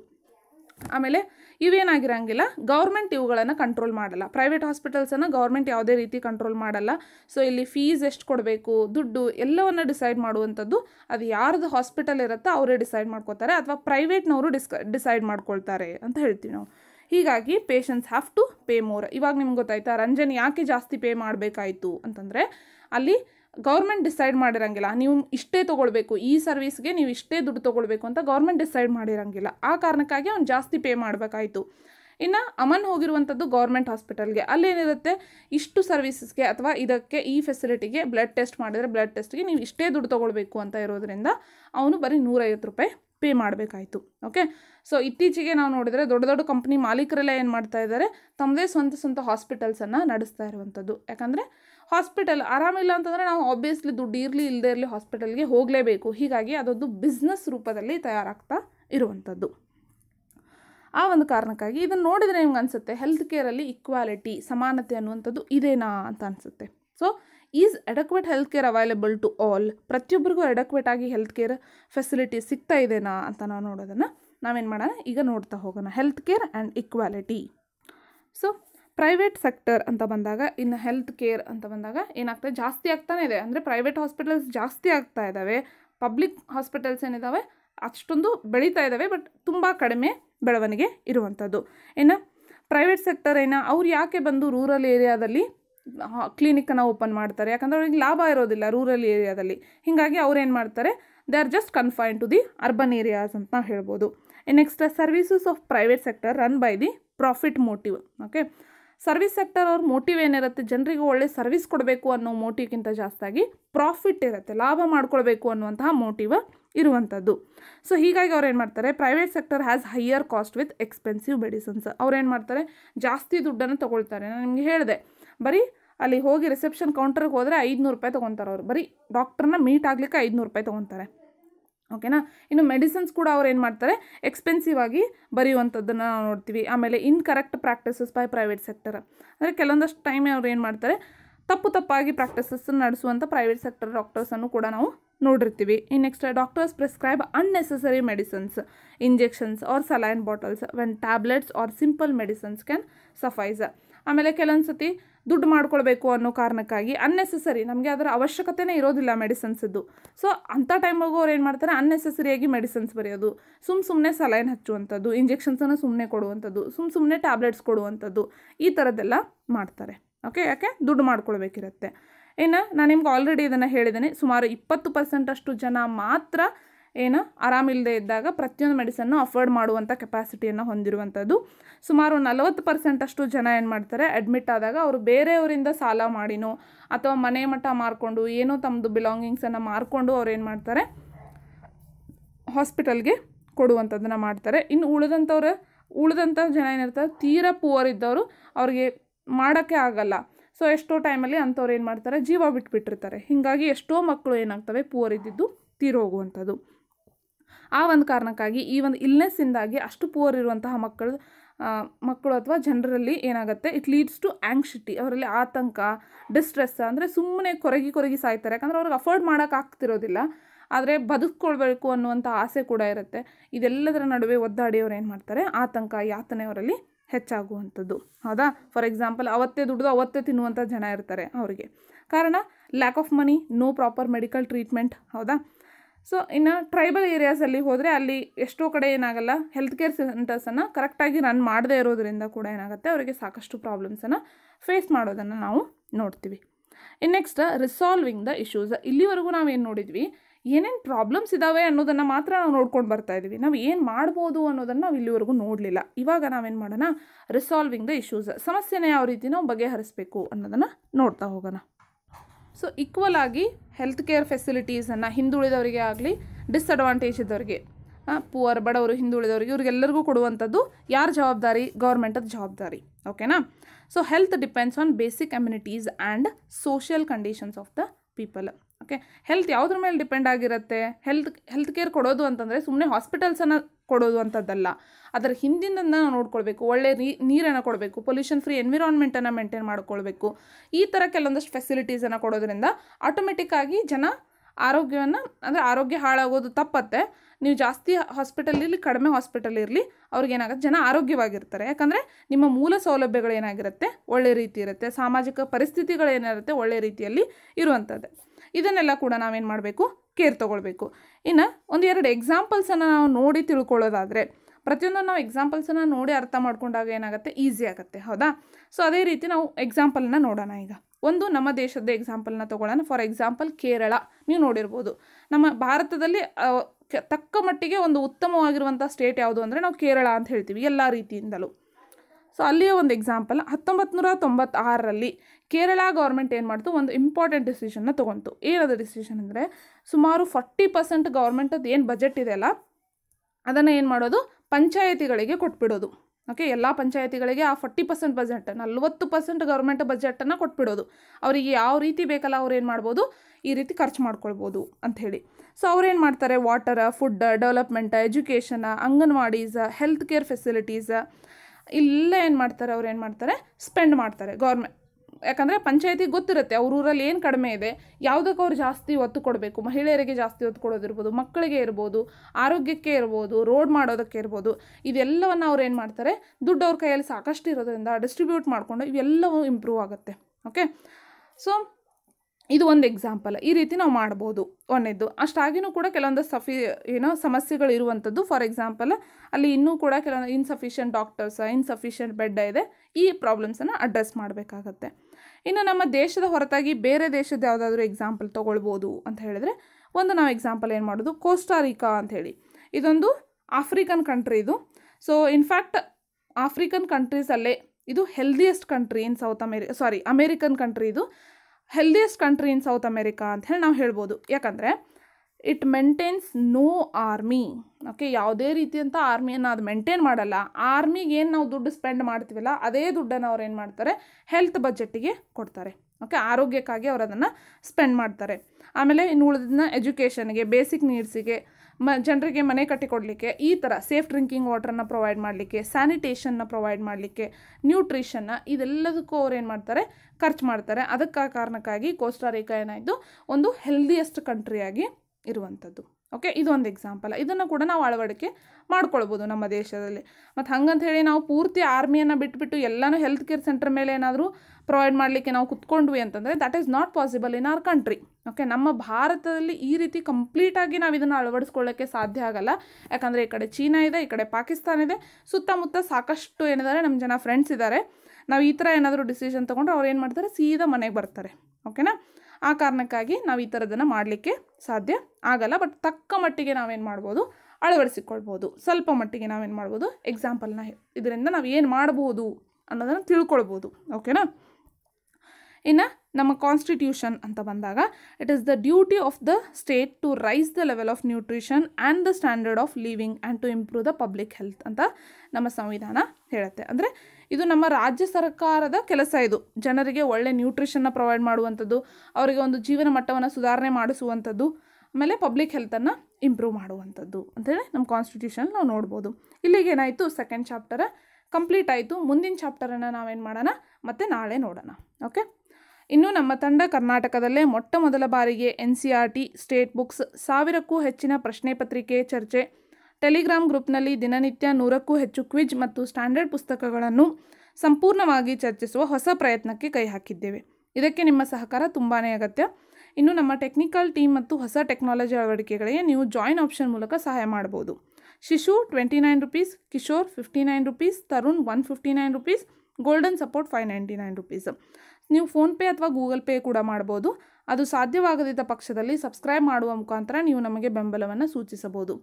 ಆಮೇಲೆ ಇವೇನಾಗಿರೋಂಗಿಲ್ಲ ಗೌರ್ಮೆಂಟ್ ಇವುಗಳನ್ನು ಕಂಟ್ರೋಲ್ ಮಾಡಲ್ಲ ಪ್ರೈವೇಟ್ ಹಾಸ್ಪಿಟಲ್ಸನ್ನು ಗೌರ್ಮೆಂಟ್ ಯಾವುದೇ ರೀತಿ ಕಂಟ್ರೋಲ್ ಮಾಡಲ್ಲ ಸೊ ಇಲ್ಲಿ ಫೀಸ್ ಎಷ್ಟು ಕೊಡಬೇಕು ದುಡ್ಡು ಎಲ್ಲವನ್ನು ಡಿಸೈಡ್ ಮಾಡುವಂಥದ್ದು ಅದು ಯಾರ್ದು ಹಾಸ್ಪಿಟಲ್ ಇರುತ್ತೋ ಅವರೇ ಡಿಸೈಡ್ ಮಾಡ್ಕೋತಾರೆ ಅಥವಾ ಪ್ರೈವೇಟ್ನವರು ಡಿಸ್ಕ ಡಿಸೈಡ್ ಮಾಡ್ಕೊಳ್ತಾರೆ ಅಂತ ಹೇಳ್ತೀವಿ ನಾವು ಹೀಗಾಗಿ patients have to pay more ಇವಾಗ ನಿಮ್ಗೆ ಗೊತ್ತಾಯ್ತಾ ರಂಜನ್ ಯಾಕೆ ಜಾಸ್ತಿ ಪೇ ಮಾಡಬೇಕಾಯಿತು ಅಂತಂದರೆ ಅಲ್ಲಿ ಗೌರ್ಮೆಂಟ್ ಡಿಸೈಡ್ ಮಾಡಿರಂಗಿಲ್ಲ ನೀವು ಇಷ್ಟೇ ತೊಗೊಳ್ಬೇಕು ಈ ಸರ್ವಿಸ್ಗೆ ನೀವು ಇಷ್ಟೇ ದುಡ್ಡು ತೊಗೊಳ್ಬೇಕು ಅಂತ ಗೌರ್ಮೆಂಟ್ ಡಿಸೈಡ್ ಮಾಡಿರಂಗಿಲ್ಲ ಆ ಕಾರಣಕ್ಕಾಗಿ ಅವ್ನು ಜಾಸ್ತಿ ಪೇ ಮಾಡಬೇಕಾಯಿತು ಇನ್ನು ಅಮನ್ ಹೋಗಿರುವಂಥದ್ದು ಗೌರ್ಮೆಂಟ್ ಹಾಸ್ಪಿಟಲ್ಗೆ ಅಲ್ಲೇನಿರುತ್ತೆ ಇಷ್ಟು ಸರ್ವಿಸಸ್ಗೆ ಅಥವಾ ಇದಕ್ಕೆ ಈ ಫೆಸಿಲಿಟಿಗೆ ಬ್ಲಡ್ ಟೆಸ್ಟ್ ಮಾಡಿದರೆ ಬ್ಲಡ್ ಟೆಸ್ಟ್ಗೆ ನೀವು ಇಷ್ಟೇ ದುಡ್ಡು ತೊಗೊಳ್ಬೇಕು ಅಂತ ಇರೋದರಿಂದ ಅವನು ಬರೀ ನೂರೈವತ್ತು ರೂಪಾಯಿ ಪೇ ಮಾಡಬೇಕಾಯಿತು ಓಕೆ ಸೊ ಇತ್ತೀಚೆಗೆ ನಾವು ನೋಡಿದರೆ ದೊಡ್ಡ ದೊಡ್ಡ ಕಂಪ್ನಿ ಮಾಲೀಕರೆಲ್ಲ ಏನು ಮಾಡ್ತಾ ಇದ್ದಾರೆ ತಮ್ಮದೇ ಸ್ವಂತ ಸ್ವಂತ ಹಾಸ್ಪಿಟಲ್ಸನ್ನು ನಡೆಸ್ತಾ ಇರುವಂಥದ್ದು ಯಾಕಂದರೆ ಹಾಸ್ಪಿಟಲ್ ಆರಾಮಿಲ್ಲ ಅಂತಂದರೆ ನಾವು ಆಬ್ವಿಯಸ್ಲಿ ದುಡ್ಡು ಇರಲಿ ಇಲ್ಲದೇ ಇರಲಿ ಹಾಸ್ಪಿಟಲ್ಗೆ ಹೋಗಲೇಬೇಕು ಹೀಗಾಗಿ ಅದೊಂದು ಬಿಸ್ನೆಸ್ ರೂಪದಲ್ಲಿ ತಯಾರಾಗ್ತಾ ಇರುವಂಥದ್ದು ಆ ಒಂದು ಕಾರಣಕ್ಕಾಗಿ ಇದನ್ನು ನೋಡಿದರೆ ನಿಮ್ಗೆ ಅನಿಸುತ್ತೆ ಹೆಲ್ತ್ ಕೇರಲ್ಲಿ ಇಕ್ವಾಲಿಟಿ ಸಮಾನತೆ ಅನ್ನುವಂಥದ್ದು ಇದೇನಾ ಅಂತ ಅನಿಸುತ್ತೆ so is adequate health care available to all ಪ್ರತಿಯೊಬ್ಬರಿಗೂ ಅಡಕ್ವೇಟ್ ಆಗಿ ಹೆಲ್ತ್ ಕೇರ್ ಫೆಸಿಲಿಟಿ ಸಿಗ್ತಾ ಇದೆಯಾ ಅಂತ ನಾವು ನೋಡೋದನ್ನು ನಾವೇನು ಮಾಡೋಣ ಈಗ ನೋಡ್ತಾ ಹೋಗೋಣ health care and equality so private sector ಅಂತ ಬಂದಾಗ ಇನ್ನು ಹೆಲ್ತ್ ಕೇರ್ ಅಂತ ಬಂದಾಗ ಏನಾಗ್ತದೆ ಜಾಸ್ತಿ ಆಗ್ತಾನೆ ಇದೆ ಅಂದರೆ ಪ್ರೈವೇಟ್ ಹಾಸ್ಪಿಟಲ್ಸ್ ಜಾಸ್ತಿ ಆಗ್ತಾ ಇದ್ದಾವೆ ಪಬ್ಲಿಕ್ ಹಾಸ್ಪಿಟಲ್ಸ್ ಏನಿದ್ದಾವೆ ಅಷ್ಟೊಂದು ಬೆಳೀತಾ ಇದ್ದಾವೆ ಬಟ್ ತುಂಬ ಕಡಿಮೆ ಬೆಳವಣಿಗೆ ಇರುವಂಥದ್ದು ಇನ್ನು ಪ್ರೈವೇಟ್ ಸೆಕ್ಟರ್ ಏನು ಅವ್ರು ಯಾಕೆ ಬಂದು ರೂರಲ್ ಏರಿಯಾದಲ್ಲಿ ಕ್ಲಿನಿಕ್ಕನ್ನು ಓಪನ್ ಮಾಡ್ತಾರೆ ಯಾಕಂದರೆ ಅವ್ರಿಗೆ ಲಾಭ ಇರೋದಿಲ್ಲ ರೂರಲ್ ಏರಿಯಾದಲ್ಲಿ ಹೀಗಾಗಿ ಅವ್ರೇನು ಮಾಡ್ತಾರೆ they are just confine to the urban areas ಅಂತ ನಾವು ಹೇಳ್ಬೋದು next services of private sector run by the profit motive okay service sector ಅವ್ರ ಮೋಟಿವ್ ಏನಿರುತ್ತೆ ಜನರಿಗೆ ಒಳ್ಳೆ ಸರ್ವಿಸ್ ಕೊಡಬೇಕು ಅನ್ನೋ ಮೋಟಿವ್ಗಿಂತ ಜಾಸ್ತಿಯಾಗಿ ಪ್ರಾಫಿಟ್ ಇರುತ್ತೆ ಲಾಭ ಮಾಡ್ಕೊಳ್ಬೇಕು ಅನ್ನುವಂತಹ ಮೋಟಿವ್ ಇರುವಂಥದ್ದು ಸೊ ಹೀಗಾಗಿ ಅವ್ರು ಏನು ಮಾಡ್ತಾರೆ private sector has higher cost with expensive medicines ಅವ್ರು ಏನು ಮಾಡ್ತಾರೆ ಜಾಸ್ತಿ ದುಡ್ಡನ್ನು ತೊಗೊಳ್ತಾರೆ ನಾನು ನಿಮಗೆ ಹೇಳಿದೆ ಬರೀ ಅಲ್ಲಿ ಹೋಗಿ ರಿಸೆಪ್ಷನ್ ಕೌಂಟರ್ಗೆ ಹೋದರೆ ಐದುನೂರು ರೂಪಾಯಿ ತೊಗೊತಾರೆ ಅವ್ರು ಬರೀ ಡಾಕ್ಟ್ರನ್ನ ಮೀಟ್ ಆಗಲಿಕ್ಕೆ ಐದುನೂರು ರೂಪಾಯಿ ತೊಗೊತಾರೆ ಓಕೆನಾ ಇನ್ನು ಮೆಡಿಸಿನ್ಸ್ ಕೂಡ ಅವ್ರು ಏನು ಮಾಡ್ತಾರೆ ಎಕ್ಸ್ಪೆನ್ಸಿವ್ ಆಗಿ ಬರೆಯುವಂಥದ್ದನ್ನು ನಾವು ನೋಡ್ತೀವಿ ಆಮೇಲೆ incorrect practices by private sector ಅಂದರೆ ಕೆಲವೊಂದಷ್ಟು ಟೈಮ್ ಅವ್ರು ಏನು ಮಾಡ್ತಾರೆ ತಪ್ಪು ತಪ್ಪಾಗಿ ಪ್ರಾಕ್ಟೀಸಸ್ಸನ್ನು ನಡೆಸುವಂಥ ಪ್ರೈವೇಟ್ ಸೆಕ್ಟರ್ ಡಾಕ್ಟರ್ಸನ್ನು ಕೂಡ ನಾವು ನೋಡಿರ್ತೀವಿ ಇನ್ನು next doctors prescribe unnecessary medicines injections or saline bottles when tablets or simple medicines can suffice ಆಮೇಲೆ ಕೆಲವೊಂದು ಸತಿ ದುಡ್ಡು ಮಾಡ್ಕೊಳ್ಬೇಕು ಅನ್ನೋ ಕಾರಣಕ್ಕಾಗಿ ಅನ್ನೆಸೆಸರಿ ನಮಗೆ ಅದರ ಅವಶ್ಯಕತೆನೇ ಇರೋದಿಲ್ಲ ಮೆಡಿಸನ್ಸಿದ್ದು ಸೊ ಅಂಥ ಟೈಮಾಗೂ ಅವ್ರು ಏನು ಮಾಡ್ತಾರೆ ಅನ್ನೆಸೆಸರಿಯಾಗಿ ಮೆಡಿಸಿನ್ಸ್ ಬರೆಯೋದು ಸುಮ್ಮ ಸುಮ್ಮನೆ ಸಲೈನ್ ಹಚ್ಚುವಂಥದ್ದು ಇಂಜೆಕ್ಷನ್ಸನ್ನು ಸುಮ್ಮನೆ ಕೊಡುವಂಥದ್ದು ಸುಮ್ಮ ಸುಮ್ಮನೆ ಟ್ಯಾಬ್ಲೆಟ್ಸ್ ಕೊಡುವಂಥದ್ದು ಈ ಥರದ್ದೆಲ್ಲ ಮಾಡ್ತಾರೆ ಓಕೆ ಯಾಕೆ ದುಡ್ಡು ಮಾಡ್ಕೊಳ್ಬೇಕಿರುತ್ತೆ ಇನ್ನು ನಾನು ನಿಮ್ಗೆ ಆಲ್ರೆಡಿ ಇದನ್ನು ಹೇಳಿದ್ದೇನೆ ಸುಮಾರು ಇಪ್ಪತ್ತು ಪರ್ಸೆಂಟಷ್ಟು ಜನ ಮಾತ್ರ ಏನು ಆರಾಮಿಲ್ಲದೆ ಇದ್ದಾಗ ಪ್ರತಿಯೊಂದು ಮೆಡಿಸನ್ನು ಅಫರ್ಡ್ ಮಾಡುವಂಥ ಕೆಪಾಸಿಟಿಯನ್ನು ಹೊಂದಿರುವಂಥದ್ದು ಸುಮಾರು ನಲವತ್ತು ಪರ್ಸೆಂಟಷ್ಟು ಜನ ಏನು ಮಾಡ್ತಾರೆ ಅಡ್ಮಿಟ್ ಆದಾಗ ಅವರು ಬೇರೆಯವರಿಂದ ಸಾಲ ಮಾಡಿನೋ ಅಥವಾ ಮನೆ ಮಠ ಮಾರಿಕೊಂಡು ಏನೋ ತಮ್ಮದು ಬಿಲಾಂಗಿಂಗ್ಸನ್ನು ಮಾರಿಕೊಂಡು ಅವ್ರು ಏನು ಮಾಡ್ತಾರೆ ಹಾಸ್ಪಿಟಲ್ಗೆ ಕೊಡುವಂಥದ್ದನ್ನು ಮಾಡ್ತಾರೆ ಇನ್ನು ಉಳಿದಂಥವ್ರು ಉಳಿದಂಥ ಜನ ಏನಿರ್ತಾರೆ ತೀರಾ ಪೂವರ್ ಇದ್ದವರು ಅವ್ರಿಗೆ ಮಾಡೋಕ್ಕೆ ಆಗಲ್ಲ ಸೊ ಎಷ್ಟೋ ಟೈಮಲ್ಲಿ ಅಂಥವ್ರು ಏನು ಮಾಡ್ತಾರೆ ಜೀವ ಬಿಟ್ಬಿಟ್ಟಿರ್ತಾರೆ ಹೀಗಾಗಿ ಎಷ್ಟೋ ಮಕ್ಕಳು ಏನಾಗ್ತವೆ ಪುವರ್ ಇದ್ದಿದ್ದು ತೀರೋಗುವಂಥದ್ದು ಆ ಒಂದು ಕಾರಣಕ್ಕಾಗಿ ಈ ಒಂದು ಇಲ್ನೆಸ್ಸಿಂದಾಗಿ ಅಷ್ಟು ಪುವರ್ ಇರುವಂತಹ ಮಕ್ಕಳು ಮಕ್ಕಳು ಅಥವಾ ಜನರಲ್ಲಿ ಏನಾಗುತ್ತೆ ಇಟ್ ಲೀಡ್ಸ್ ಟು ಆ್ಯಂಗ್ಶಿಟಿ ಅವರಲ್ಲಿ ಆತಂಕ ಡಿಸ್ಟ್ರೆಸ್ ಅಂದರೆ ಸುಮ್ಮನೆ ಕೊರಗಿ ಕೊರಗಿ ಸಾಯ್ತಾರೆ ಯಾಕಂದರೆ ಅವ್ರಿಗೆ ಅಫೋರ್ಡ್ ಮಾಡೋಕ್ಕಾಗ್ತಿರೋದಿಲ್ಲ ಆದರೆ ಬದುಕೊಳ್ಬೇಕು ಅನ್ನುವಂಥ ಆಸೆ ಕೂಡ ಇರುತ್ತೆ ಇದೆಲ್ಲದರ ನಡುವೆ ಒದ್ದಾಡಿಯವ್ರು ಏನು ಮಾಡ್ತಾರೆ ಆತಂಕ ಯಾತನೆ ಅವರಲ್ಲಿ ಹೆಚ್ಚಾಗುವಂಥದ್ದು ಹೌದಾ ಫಾರ್ ಎಕ್ಸಾಂಪಲ್ ಅವತ್ತೇ ದುಡಿದು ಅವತ್ತೇ ತಿನ್ನುವಂಥ ಜನ ಇರ್ತಾರೆ ಅವರಿಗೆ ಕಾರಣ lack of money no proper medical treatment ಹೌದಾ ಸೊ ಇನ್ನು ಟ್ರೈಬಲ್ ಏರಿಯಾಸಲ್ಲಿ ಹೋದರೆ ಅಲ್ಲಿ ಎಷ್ಟೋ ಕಡೆ ಏನಾಗಲ್ಲ ಹೆಲ್ತ್ ಕೇರ್ ಸೆಂಟರ್ಸನ್ನು ಕರೆಕ್ಟಾಗಿ ರನ್ ಮಾಡದೇ ಇರೋದರಿಂದ ಕೂಡ ಏನಾಗುತ್ತೆ ಅವರಿಗೆ ಸಾಕಷ್ಟು ಪ್ರಾಬ್ಲಮ್ಸನ್ನು ಫೇಸ್ ಮಾಡೋದನ್ನು ನಾವು ನೋಡ್ತೀವಿ in next resolving the issues ಇಲ್ಲಿವರೆಗೂ ನಾವು ಏನು ನೋಡಿದ್ವಿ ಏನೇನು ಪ್ರಾಬ್ಲಮ್ಸ್ ಇದ್ದಾವೆ ಅನ್ನೋದನ್ನು ಮಾತ್ರ ನಾವು ನೋಡ್ಕೊಂಡು ಬರ್ತಾ ಇದ್ದೀವಿ ನಾವು ಏನು ಮಾಡ್ಬೋದು ಅನ್ನೋದನ್ನು ನಾವು ಇಲ್ಲಿವರೆಗೂ ನೋಡಲಿಲ್ಲ ಇವಾಗ ನಾವೇನು ಮಾಡೋಣ ರಿಸಾಲ್ವಿಂಗ್ ದ ಇಶ್ಯೂಸ್ ಸಮಸ್ಯೆನ ಯಾವ ರೀತಿ ನಾವು ಬಗೆಹರಿಸಬೇಕು ಅನ್ನೋದನ್ನು ನೋಡ್ತಾ ಹೋಗೋಣ ಸೊ ಈಕ್ವಲ್ ಆಗಿ ಹೆಲ್ತ್ ಕೇರ್ ಫೆಸಿಲಿಟೀಸನ್ನು ಹಿಂದುಳಿದವರಿಗೆ ಆಗಲಿ ಡಿಸ್ಅಡ್ವಾಂಟೇಜ್ ಇದ್ದವರಿಗೆ ಪುವರ್ ಬಡವರು ಹಿಂದುಳಿದವರಿಗೆ ಇವ್ರಿಗೆಲ್ಲರಿಗೂ ಕೊಡುವಂಥದ್ದು ಯಾರ ಜವಾಬ್ದಾರಿ ಗೌರ್ಮೆಂಟದ ಜವಾಬ್ದಾರಿ ಓಕೆನಾ so health depends on basic amenities and social conditions of the people okay health ಯಾವುದ್ರ ಮೇಲೆ ಡಿಪೆಂಡ್ ಆಗಿರುತ್ತೆ ಹೆಲ್ತ್ ಹೆಲ್ತ್ ಕೇರ್ ಕೊಡೋದು ಅಂತಂದರೆ ಸುಮ್ಮನೆ ಹಾಸ್ಪಿಟಲ್ಸನ್ನು ಕೊಡೋದು ಅಂಥದ್ದಲ್ಲ ಅದರ ಹಿಂದಿನ ನಾವು ನೋಡ್ಕೊಳ್ಬೇಕು ಒಳ್ಳೆ ರೀ ನೀರನ್ನು ಕೊಡಬೇಕು ಪೊಲ್ಯೂಷನ್ ಫ್ರೀ ಎನ್ವಿರಾನ್ಮೆಂಟನ್ನು ಮೇಂಟೈನ್ ಮಾಡ್ಕೊಳ್ಬೇಕು ಈ ಥರ ಕೆಲವೊಂದಷ್ಟು ಫೆಸಿಲಿಟೀಸನ್ನು ಕೊಡೋದ್ರಿಂದ ಆಟೋಮೆಟಿಕ್ಕಾಗಿ ಜನ ಆರೋಗ್ಯವನ್ನು ಅಂದರೆ ಆರೋಗ್ಯ ಹಾಳಾಗೋದು ತಪ್ಪತ್ತೆ ನೀವು ಜಾಸ್ತಿ ಹಾಸ್ಪಿಟಲ್ ಇರಲಿ ಕಡಿಮೆ ಹಾಸ್ಪಿಟಲ್ ಇರಲಿ ಏನಾಗುತ್ತೆ ಜನ ಆರೋಗ್ಯವಾಗಿರ್ತಾರೆ ಯಾಕಂದರೆ ನಿಮ್ಮ ಮೂಲ ಸೌಲಭ್ಯಗಳೇನಾಗಿರುತ್ತೆ ಒಳ್ಳೆ ರೀತಿ ಇರುತ್ತೆ ಸಾಮಾಜಿಕ ಪರಿಸ್ಥಿತಿಗಳೇನಿರುತ್ತೆ ಒಳ್ಳೆ ರೀತಿಯಲ್ಲಿ ಇರುವಂಥದ್ದು ಇದನ್ನೆಲ್ಲ ಕೂಡ ನಾವೇನು ಮಾಡಬೇಕು ಕೇರ್ ತೊಗೊಳ್ಬೇಕು ಇನ್ನು ಒಂದು ಎರಡು ಎಕ್ಸಾಂಪಲ್ಸನ್ನು ನಾವು ನೋಡಿ ತಿಳ್ಕೊಳ್ಳೋದಾದರೆ ಪ್ರತಿಯೊಂದು ನಾವು ಎಕ್ಸಾಂಪಲ್ಸನ್ನು ನೋಡಿ ಅರ್ಥ ಮಾಡ್ಕೊಂಡಾಗ ಏನಾಗುತ್ತೆ ಈಸಿ ಆಗುತ್ತೆ ಹೌದಾ ಸೊ ಅದೇ ರೀತಿ ನಾವು ಎಕ್ಸಾಂಪಲ್ನ ನೋಡೋಣ ಈಗ ಒಂದು ನಮ್ಮ ದೇಶದ ಎಕ್ಸಾಂಪಲ್ನ ತೊಗೊಳ್ಳೋಣ ಫಾರ್ ಎಕ್ಸಾಂಪಲ್ ಕೇರಳ ನೀವು ನೋಡಿರ್ಬೋದು ನಮ್ಮ ಭಾರತದಲ್ಲಿ ತಕ್ಕ ಮಟ್ಟಿಗೆ ಒಂದು ಉತ್ತಮವಾಗಿರುವಂಥ ಸ್ಟೇಟ್ ಯಾವುದು ಅಂದರೆ ನಾವು ಕೇರಳ ಅಂತ ಹೇಳ್ತೀವಿ ಎಲ್ಲ ರೀತಿಯಿಂದಲೂ ಸೊ ಅಲ್ಲಿಯೇ ಒಂದು ಎಕ್ಸಾಂಪಲ್ ಹತ್ತೊಂಬತ್ತು ನೂರ ತೊಂಬತ್ತಾರರಲ್ಲಿ ಕೇರಳ ಗೌರ್ಮೆಂಟ್ ಏನು ಮಾಡ್ತು ಒಂದು ಇಂಪಾರ್ಟೆಂಟ್ ಡಿಸಿಷನ್ನ ತೊಗೊಂತು ಏನದು ಡಿಸಿಷನ್ ಅಂದರೆ ಸುಮಾರು ಫಾರ್ಟಿ ಪರ್ಸೆಂಟ್ ಗೌರ್ಮೆಂಟದ್ದು ಏನು ಬಜೆಟ್ ಇದೆಯಲ್ಲ ಅದನ್ನು ಏನು ಮಾಡೋದು ಪಂಚಾಯತಿಗಳಿಗೆ ಕೊಟ್ಬಿಡೋದು ಓಕೆ ಎಲ್ಲ ಪಂಚಾಯತಿಗಳಿಗೆ ಆ ಫಾರ್ಟಿ ಪರ್ಸೆಂಟ್ ಬಜೆಟ್ ನಲ್ವತ್ತು ಪರ್ಸೆಂಟ್ ಗೌರ್ಮೆಂಟ್ ಬಜೆಟನ್ನು ಕೊಟ್ಬಿಡೋದು ಅವರಿಗೆ ಯಾವ ರೀತಿ ಬೇಕಲ್ಲ ಅವ್ರು ಏನು ಮಾಡ್ಬೋದು ಈ ರೀತಿ ಖರ್ಚು ಮಾಡ್ಕೊಳ್ಬೋದು ಅಂಥೇಳಿ ಸೊ ಅವ್ರೇನು ಮಾಡ್ತಾರೆ water food development education anganwadis health care facilities ಇಲ್ಲ ಏನು ಮಾಡ್ತಾರೆ ಅವ್ರು ಏನು ಮಾಡ್ತಾರೆ ಸ್ಪೆಂಡ್ ಮಾಡ್ತಾರೆ ಗೌರ್ಮೆಂಟ್ ಯಾಕಂದರೆ ಪಂಚಾಯತಿಗೆ ಗೊತ್ತಿರುತ್ತೆ ಅವ್ರ ಊರಲ್ಲಿ ಏನು ಕಡಿಮೆ ಇದೆ ಯಾವುದಕ್ಕೆ ಅವ್ರು ಜಾಸ್ತಿ ಒತ್ತು ಕೊಡಬೇಕು ಮಹಿಳೆಯರಿಗೆ ಜಾಸ್ತಿ ಒತ್ತು ಕೊಡೋದಿರ್ಬೋದು ಮಕ್ಕಳಿಗೆ ಇರ್ಬೋದು ಆರೋಗ್ಯಕ್ಕೆ ಇರ್ಬೋದು ರೋಡ್ ಮಾಡೋದಕ್ಕೆ ಇರ್ಬೋದು ಇವೆಲ್ಲವನ್ನು ಅವ್ರು ಏನು ಮಾಡ್ತಾರೆ ದುಡ್ಡು ಅವ್ರ ಕೈಯಲ್ಲಿ ಸಾಕಷ್ಟು ಇರೋದ್ರಿಂದ ಡಿಸ್ಟ್ರಿಬ್ಯೂಟ್ ಮಾಡಿಕೊಂಡು ಇವೆಲ್ಲವೂ ಇಂಪ್ರೂವ್ ಆಗುತ್ತೆ ಓಕೆ ಸೊ ಇದು ಒಂದು ಎಕ್ಸಾಂಪಲ್ ಈ ರೀತಿ ನಾವು ಮಾಡ್ಬೋದು ಒಂದೇದ್ದು ಅಷ್ಟಾಗಿನೂ ಕೂಡ ಕೆಲವೊಂದು ಸಫಿ ಏನೋ ಸಮಸ್ಯೆಗಳು ಇರುವಂಥದ್ದು ಫಾರ್ ಎಕ್ಸಾಂಪಲ್ ಅಲ್ಲಿ ಇನ್ನೂ ಕೂಡ ಕೆಲವೊಂದು ಇನ್ಸಫಿಷಿಯೆಂಟ್ ಡಾಕ್ಟರ್ಸ್ ಇನ್ಸಫಿಷಿಯೆಂಟ್ ಬೆಡ್ ಇದೆ ಈ ಪ್ರಾಬ್ಲಮ್ಸನ್ನು ಅಡ್ರೆಸ್ ಮಾಡಬೇಕಾಗತ್ತೆ ಇನ್ನು ನಮ್ಮ ದೇಶದ ಹೊರತಾಗಿ ಬೇರೆ ದೇಶದ ಯಾವುದಾದ್ರೂ ಎಕ್ಸಾಂಪಲ್ ತೊಗೊಳ್ಬೋದು ಅಂತ ಹೇಳಿದ್ರೆ ಒಂದು ನಾವು ಎಕ್ಸಾಂಪಲ್ ಏನು ಮಾಡೋದು ಕೋಸ್ಟಾರಿಕಾ ಅಂಥೇಳಿ ಇದೊಂದು ಆಫ್ರಿಕನ್ ಕಂಟ್ರಿ ಇದು ಸೊ ಇನ್ಫ್ಯಾಕ್ಟ್ ಆಫ್ರಿಕನ್ ಕಂಟ್ರೀಸಲ್ಲೇ ಇದು healthiest country in South America sorry American country ಇದು healthiest country in South America ಅಂತ ಹೇಳಿ ನಾವು ಹೇಳ್ಬೋದು ಯಾಕಂದರೆ it maintains no army okay ಯಾವುದೇ ರೀತಿಯಂಥ ಆರ್ಮಿಯನ್ನು ಅದು ಮೇಂಟೈನ್ ಮಾಡಲ್ಲ ಆರ್ಮಿಗೆ ಏನು ನಾವು ದುಡ್ಡು ಸ್ಪೆಂಡ್ ಮಾಡ್ತೀವಲ್ಲ ಅದೇ ದುಡ್ಡನ್ನು ಅವ್ರು ಏನು ಮಾಡ್ತಾರೆ ಹೆಲ್ತ್ ಬಜೆಟ್ಟಿಗೆ ಕೊಡ್ತಾರೆ ಓಕೆ ಆರೋಗ್ಯಕ್ಕಾಗಿ ಅವರು ಅದನ್ನು ಸ್ಪೆಂಡ್ ಮಾಡ್ತಾರೆ ಆಮೇಲೆ ಇನ್ನು ಉಳಿದನ್ನ ಎಜುಕೇಷನ್ಗೆ ಬೇಸಿಕ್ ನೀಡ್ಸಿಗೆ ಮ ಜನರಿಗೆ ಮನೆ ಕಟ್ಟಿಕೊಡಲಿಕ್ಕೆ ಈ ಥರ ಸೇಫ್ ಡ್ರಿಂಕಿಂಗ್ ವಾಟರನ್ನು ಪ್ರೊವೈಡ್ ಮಾಡಲಿಕ್ಕೆ ಸ್ಯಾನಿಟೇಷನ್ನ ಪ್ರೊವೈಡ್ ಮಾಡಲಿಕ್ಕೆ ನ್ಯೂಟ್ರಿಷನ್ನ ಇದೆಲ್ಲದಕ್ಕೂ ಅವ್ರು ಏನು ಮಾಡ್ತಾರೆ ಖರ್ಚು ಮಾಡ್ತಾರೆ ಅದಕ್ಕೆ ಕಾರಣಕ್ಕಾಗಿ ಕೋಸ್ಟಾರಿಕಾ ಏನಾಯಿತು ಒಂದು ಹೆಲ್ದಿಯೆಸ್ಟ್ ಕಂಟ್ರಿಯಾಗಿ ಇರುವಂಥದ್ದು ಓಕೆ ಇದೊಂದು ಎಕ್ಸಾಂಪಲ್ ಇದನ್ನು ಕೂಡ ನಾವು ಅಳವಡಿಕೆ ಮಾಡ್ಕೊಳ್ಬೋದು ನಮ್ಮ ದೇಶದಲ್ಲಿ ಮತ್ತು ಹಂಗಂತ ಹೇಳಿ ನಾವು ಪೂರ್ತಿ ಆರ್ಮಿಯನ್ನು ಬಿಟ್ಬಿಟ್ಟು ಎಲ್ಲನೂ ಹೆಲ್ತ್ ಕೇರ್ ಸೆಂಟರ್ ಮೇಲೆ ಏನಾದರೂ ಪ್ರೊವೈಡ್ ಮಾಡಲಿಕ್ಕೆ ನಾವು ಕುತ್ಕೊಂಡ್ವಿ ಅಂತಂದರೆ that is not possible in our country okay ನಮ್ಮ ಭಾರತದಲ್ಲಿ ಈ ರೀತಿ ಕಂಪ್ಲೀಟಾಗಿ ನಾವು ಇದನ್ನು ಅಳವಡಿಸ್ಕೊಳ್ಳೋಕ್ಕೆ ಸಾಧ್ಯ ಆಗಲ್ಲ ಯಾಕಂದರೆ ಈ ಕಡೆ ಚೀನಾ ಇದೆ ಈ ಕಡೆ ಪಾಕಿಸ್ತಾನ ಇದೆ ಸುತ್ತಮುತ್ತ ಸಾಕಷ್ಟು ಏನಿದ್ದಾರೆ ನಮ್ಮ ಜನ ಫ್ರೆಂಡ್ಸ್ ಇದ್ದಾರೆ ನಾವು ಈ ಥರ ಏನಾದರೂ ಡಿಸಿಷನ್ ತೊಗೊಂಡ್ರೆ ಅವ್ರು ಏನು ಮಾಡ್ತಾರೆ ಸೀದಾ ಮನೆಗೆ ಬರ್ತಾರೆ ಓಕೆನಾ ಆ ಕಾರಣಕ್ಕಾಗಿ ನಾವು ಈ ಥರದನ್ನು ಮಾಡಲಿಕ್ಕೆ ಸಾಧ್ಯ ಆಗಲ್ಲ ಬಟ್ ತಕ್ಕ ಮಟ್ಟಿಗೆ ನಾವೇನು ಮಾಡ್ಬೋದು ಅಳವಡಿಸಿಕೊಳ್ಬೋದು ಸ್ವಲ್ಪ ಮಟ್ಟಿಗೆ ನಾವೇನು ಮಾಡ್ಬೋದು ಎಕ್ಸಾಂಪಲ್ನ ಇದರಿಂದ ನಾವು ಏನು ಮಾಡ್ಬೋದು ಅನ್ನೋದನ್ನು ತಿಳ್ಕೊಳ್ಬೋದು ಓಕೆನಾ ಇನ್ನು ನಮ್ಮ ಕಾನ್ಸ್ಟಿಟ್ಯೂಷನ್ ಅಂತ ಬಂದಾಗ it is the duty of the state to raise the level of nutrition and the standard of living and to improve the public health ಅಂತ ನಮ್ಮ ಸಂವಿಧಾನ ಹೇಳುತ್ತೆ ಅಂದರೆ ಇದು ನಮ್ಮ ರಾಜ್ಯ ಸರ್ಕಾರದ ಕೆಲಸ ಇದು ಜನರಿಗೆ ಒಳ್ಳೆ ನ್ಯೂಟ್ರಿಷನ್ನ ಪ್ರೊವೈಡ್ ಮಾಡುವಂಥದ್ದು ಅವರಿಗೆ ಒಂದು ಜೀವನ ಮಟ್ಟವನ್ನು ಸುಧಾರಣೆ ಮಾಡಿಸುವಂಥದ್ದು ಆಮೇಲೆ ಪಬ್ಲಿಕ್ ಹೆಲ್ತನ್ನು ಇಂಪ್ರೂವ್ ಮಾಡುವಂಥದ್ದು ಅಂತೇಳಿ ನಮ್ಮ ಕಾನ್ಸ್ಟಿಟ್ಯೂಷನ್ ನಾವು ನೋಡ್ಬೋದು ಇಲ್ಲಿಗೆ ಏನಾಯಿತು ಸೆಕೆಂಡ್ ಚಾಪ್ಟರ ಕಂಪ್ಲೀಟ್ ಆಯಿತು ಮುಂದಿನ ಚಾಪ್ಟರನ್ನು ನಾವೇನು ಮಾಡೋಣ ಮತ್ತು ನಾಳೆ ನೋಡೋಣ ಓಕೆ ಇನ್ನು ನಮ್ಮ ತಂಡ ಕರ್ನಾಟಕದಲ್ಲೇ ಮೊಟ್ಟ ಮೊದಲ ಬಾರಿಗೆ N C R T state books ಸಾವಿರಕ್ಕೂ ಹೆಚ್ಚಿನ ಪ್ರಶ್ನೆ ಪತ್ರಿಕೆ ಚರ್ಚೆ ಟೆಲಿಗ್ರಾಮ್ ಗ್ರೂಪ್ನಲ್ಲಿ ದಿನನಿತ್ಯ ನೂರಕ್ಕೂ ಹೆಚ್ಚು ಕ್ವಿಜ್ ಮತ್ತು ಸ್ಟ್ಯಾಂಡರ್ಡ್ ಪುಸ್ತಕಗಳನ್ನು ಸಂಪೂರ್ಣವಾಗಿ ಚರ್ಚಿಸುವ ಹೊಸ ಪ್ರಯತ್ನಕ್ಕೆ ಕೈ ಹಾಕಿದ್ದೇವೆ ಇದಕ್ಕೆ ನಿಮ್ಮ ಸಹಕಾರ ತುಂಬಾ ಅಗತ್ಯ ಇನ್ನು ನಮ್ಮ ಟೆಕ್ನಿಕಲ್ ಟೀಮ್ ಮತ್ತು ಹೊಸ ಟೆಕ್ನಾಲಜಿ ಅಳವಡಿಕೆಗಳಿಗೆ ನೀವು ಜಾಯಿನ್ ಆಪ್ಷನ್ ಮೂಲಕ ಸಹಾಯ ಮಾಡ್ಬೋದು Shishu twenty nine rupees Kishore fifty nine rupees Tarun one fifty nine rupees golden support five ninety nine rupees ನೀವು ಫೋನ್ಪೇ ಅಥವಾ ಗೂಗಲ್ ಪೇ ಕೂಡ ಮಾಡ್ಬೋದು ಅದು ಸಾಧ್ಯವಾಗದಿದ್ದ ಪಕ್ಷದಲ್ಲಿ ಸಬ್ಸ್ಕ್ರೈಬ್ ಮಾಡುವ ಮುಖಾಂತರ ನೀವು ನಮಗೆ ಬೆಂಬಲವನ್ನು ಸೂಚಿಸಬಹುದು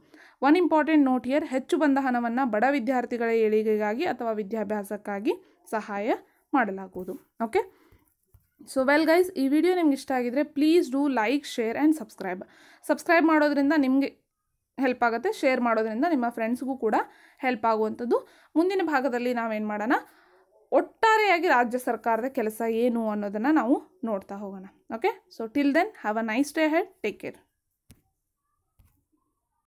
ಒನ್ ಇಂಪಾರ್ಟೆಂಟ್ ನೋಟ್ ಇಯರ್ ಹೆಚ್ಚು ಬಂದ ಹಣವನ್ನು ಬಡ ವಿದ್ಯಾರ್ಥಿಗಳ ಏಳಿಗೆಗಾಗಿ ಅಥವಾ ವಿದ್ಯಾಭ್ಯಾಸಕ್ಕಾಗಿ ಸಹಾಯ ಮಾಡಲಾಗುವುದು ಓಕೆ ಸೊ ವೆಲ್ ಗೈಸ್ ಈ ವಿಡಿಯೋ ನಿಮ್ಗೆ ಇಷ್ಟ ಆಗಿದ್ರೆ please do like share and subscribe subscribe ಮಾಡೋದ್ರಿಂದ ನಿಮಗೆ ಹೆಲ್ಪ್ ಆಗುತ್ತೆ ಶೇರ್ ಮಾಡೋದ್ರಿಂದ ನಿಮ್ಮ ಫ್ರೆಂಡ್ಸ್ಗೂ ಕೂಡ ಹೆಲ್ಪ್ ಆಗುವಂಥದ್ದು ಮುಂದಿನ ಭಾಗದಲ್ಲಿ ನಾವೇನು ಮಾಡೋಣ ಒಟ್ಟಾರೆಯಾಗಿ ರಾಜ್ಯ ಸರ್ಕಾರದ ಕೆಲಸ ಏನು ಅನ್ನೋದನ್ನು ನಾವು ನೋಡ್ತಾ ಹೋಗೋಣ okay so till then have a nice day head take care